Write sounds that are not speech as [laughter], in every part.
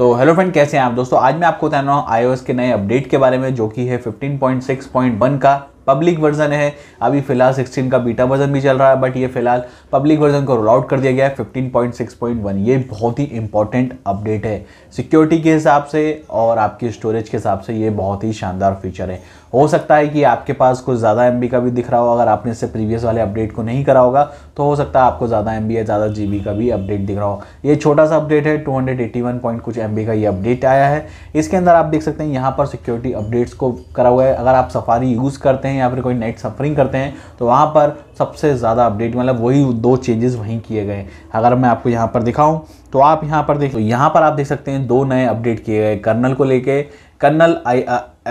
तो hello friend कैसे हैं आप दोस्तों आज मैं आपको बताने रहा हूँ आई के नए अपडेट के बारे में जो कि है 15.6.1 का पब्लिक वर्जन है अभी फिलहाल 16 का बीटा वर्जन भी चल रहा है बट ये फिलहाल पब्लिक वर्जन को रोल आउट कर दिया गया है 15.6.1 ये बहुत ही इंपॉर्टेंट अपडेट है सिक्योरिटी के हिसाब से और आपकी स्टोरेज के हिसाब से ये बहुत ही शानदार फीचर है हो सकता है कि आपके पास कुछ ज़्यादा एम का भी दिख रहा हो अगर आपने इससे प्रीवियस वाले अपडेट को नहीं करा होगा तो हो सकता है आपको ज़्यादा एम या ज़्यादा जी का भी अपडेट दिख रहा हो ये छोटा सा अपडेट है टू पॉइंट कुछ एम का ये अपडेट आया है इसके अंदर आप देख सकते हैं यहाँ पर सिक्योरिटी अपडेट्स को करा हुआ है अगर आप सफारी यूज़ करते हैं या फिर कोई नेट सफरिंग करते हैं तो वहाँ पर सबसे ज़्यादा अपडेट मतलब वही दो चेंजेस वहीं किए गए अगर मैं आपको यहाँ पर दिखाऊँ तो आप यहाँ पर देख तो यहाँ पर आप देख सकते हैं दो नए अपडेट किए गए कर्नल को लेके kernel I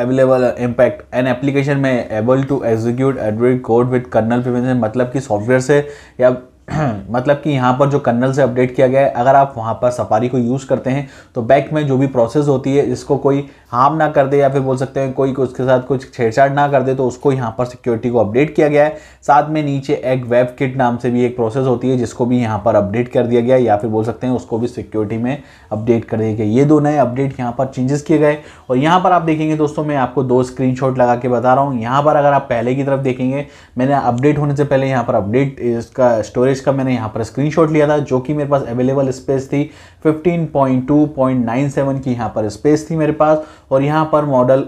available impact an application में एबल टू एग्जीक्यूट एडविड कोड विद कर्नल प्रिवेंशन मतलब कि सॉफ्टवेयर से या [clears throat] मतलब कि यहाँ पर जो कर्नल से अपडेट किया गया है अगर आप वहाँ पर सफारी को यूज़ करते हैं तो बैक में जो भी प्रोसेस होती है इसको कोई हार्म ना कर दे या फिर बोल सकते हैं कोई उसके साथ कुछ छेड़छाड़ ना कर दे तो उसको यहाँ पर सिक्योरिटी को अपडेट किया गया है साथ में नीचे एक वेब किट नाम से भी एक प्रोसेस होती है जिसको भी यहाँ पर अपडेट कर दिया गया या फिर बोल सकते हैं उसको भी सिक्योरिटी में अपडेट कर दिया गया ये दो नए अपडेट यहाँ पर चेंजेस किए गए और यहाँ पर आप देखेंगे दोस्तों मैं आपको दो स्क्रीन लगा के बता रहा हूँ यहाँ पर अगर आप पहले की तरफ देखेंगे मैंने अपडेट होने से पहले यहाँ पर अपडेट इसका स्टोरेज का मैंने यहाँ पर स्क्रीन लिया था जो कि मेरे पास अवेलेबल स्पेस थी फिफ्टीन की यहाँ पर स्पेस थी मेरे पास और यहाँ पर मॉडल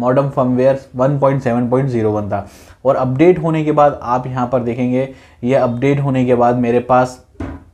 मॉडर्न फर्मवेयर 1.7.01 था और अपडेट होने के बाद आप यहाँ पर देखेंगे यह अपडेट होने के बाद मेरे पास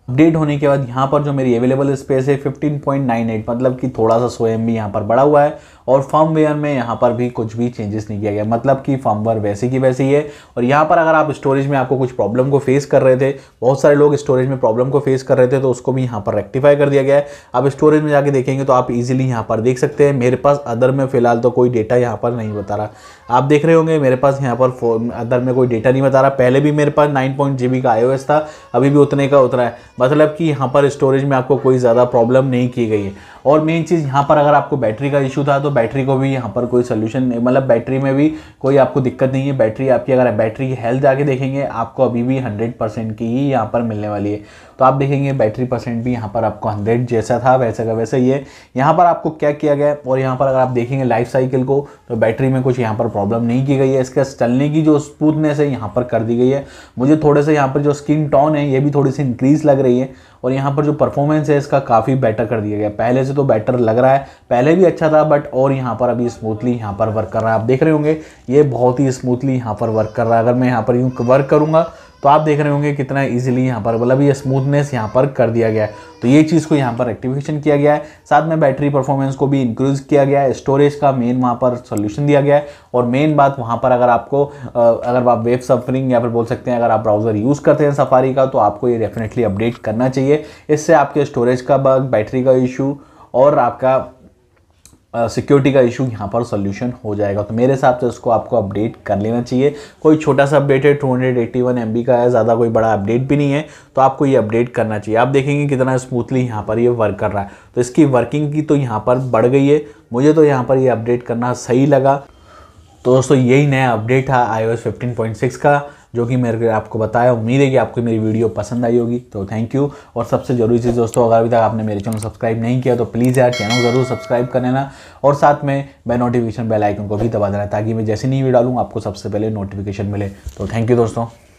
अपडेट होने के बाद यहाँ पर जो मेरी अवेलेबल स्पेस है 15.98 मतलब कि थोड़ा सा सो एम यहाँ पर बढ़ा हुआ है और वेयर में यहाँ पर भी कुछ भी चेंजेस नहीं किया गया मतलब कि वेयर वैसी की वैसी है और यहाँ पर अगर आप स्टोरेज में आपको कुछ प्रॉब्लम को फेस कर रहे थे बहुत सारे लोग स्टोरेज में प्रॉब्लम को फेस कर रहे थे तो उसको भी यहाँ पर रेक्टिफाई कर दिया गया है आप स्टोरेज में जाके देखेंगे तो आप ईजिली यहाँ पर देख सकते हैं मेरे पास अदर में फिलहाल तो कोई डेटा यहाँ पर नहीं बता रहा आप देख रहे होंगे मेरे पास यहाँ पर अदर में कोई डेटा नहीं बता रहा पहले भी मेरे पास नाइन पॉइंट का आई था अभी भी उतने का उतरा है मतलब कि यहाँ पर स्टोरेज में आपको कोई ज़्यादा प्रॉब्लम नहीं की गई है और मेन चीज़ यहाँ पर अगर आपको बैटरी का इशू था तो बैटरी को भी यहाँ पर कोई सोल्यूशन नहीं मतलब बैटरी में भी कोई आपको दिक्कत नहीं है बैटरी आपकी अगर बैटरी की हेल्थ आगे देखेंगे आपको अभी भी हंड्रेड परसेंट की ही यहाँ पर मिलने वाली है तो आप देखेंगे बैटरी परसेंट भी यहाँ पर आपको हंड्रेड जैसा था वैसा का वैसा ये यहाँ पर आपको क्या किया गया और यहाँ पर अगर आप देखेंगे लाइफ साइकिल को तो बैटरी में कुछ यहाँ पर प्रॉब्लम नहीं की गई है इसके चलने की जो स्पूथनेस है यहाँ पर कर दी गई है मुझे थोड़े से यहाँ पर जो स्किन टोन है ये भी थोड़ी सी इंक्रीज़ लग रही है और यहाँ पर जो परफॉर्मेंस है इसका काफ़ी बेटर कर दिया गया पहले से तो बेटर लग रहा है पहले भी अच्छा था बट और यहाँ पर अभी स्मूथली यहाँ पर वर्क कर रहा है आप देख रहे होंगे ये बहुत ही स्मूथली यहाँ पर वर्क कर रहा है अगर मैं यहाँ पर यूँ वर्क करूँगा तो आप देख रहे होंगे कितना इजीली यहाँ पर मतलब ये स्मूथनेस यहाँ पर कर दिया गया है तो ये चीज़ को यहाँ पर एक्टिवेशन किया गया है साथ में बैटरी परफॉर्मेंस को भी इंक्रीज किया गया है स्टोरेज का मेन वहाँ पर सोल्यूशन दिया गया है और मेन बात वहाँ पर अगर आपको अगर आप वेब सफरिंग या फिर बोल सकते हैं अगर आप ब्राउज़र यूज़ करते हैं सफारी का तो आपको ये डेफिनेटली अपडेट करना चाहिए इससे आपके स्टोरेज का बग बैटरी का इशू और आपका सिक्योरिटी का इशू यहाँ पर सोल्यूशन हो जाएगा तो मेरे हिसाब से उसको आपको अपडेट कर लेना चाहिए कोई छोटा सा अपडेट है two hundred eighty M B का है ज़्यादा कोई बड़ा अपडेट भी नहीं है तो आपको ये अपडेट करना चाहिए आप देखेंगे कितना स्मूथली यहाँ पर ये वर्क कर रहा है तो इसकी वर्किंग की तो यहाँ पर बढ़ गई है मुझे तो यहाँ पर ये अपडेट करना सही लगा तो दोस्तों यही नया अपडेट था आई 15.6 का जो कि मेरे आपको बताया उम्मीद है कि आपको मेरी वीडियो पसंद आई होगी तो थैंक यू और सबसे ज़रूरी चीज़ दोस्तों अगर अभी तक आपने मेरे चैनल सब्सक्राइब नहीं किया तो प्लीज़ यार चैनल ज़रूर सब्सक्राइब कर लेना और साथ में मैं नोटिफिकेशन बेल आइकन को भी दबा देना ताकि मैं जैसे नहीं वीडियो डालूँ आपको सबसे पहले नोटिफिकेशन मिले तो थैंक यू दोस्तों